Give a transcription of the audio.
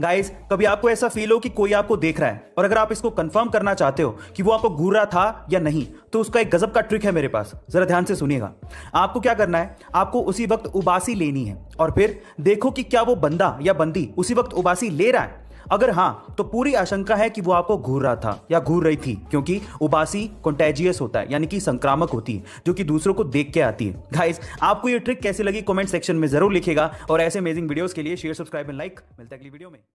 guys कभी आपको ऐसा फील हो कि कोई आपको देख रहा है और अगर आप इसको कंफर्म करना चाहते हो कि वो आपको घूर रहा था या नहीं तो उसका एक गजब का ट्रिक है मेरे पास जरा ध्यान से सुनिएगा आपको क्या करना है आपको उसी वक्त उबासी लेनी है और फिर देखो कि क्या वो बंदा या बंदी उसी वक्त उबासी ले रहा है अगर हाँ तो पूरी आशंका है कि वो आपको घूर रहा था या घूर रही थी क्योंकि उबासी कॉन्टेजियस होता है यानी कि संक्रामक होती है जो कि दूसरों को देख के आती है गाइस आपको ये ट्रिक कैसी लगी कमेंट सेक्शन में जरूर लिखेगा और ऐसे अमेजिंग वीडियोस के लिए शेयर सब्सक्राइब एंड लाइक मिलता है अगली वीडियो में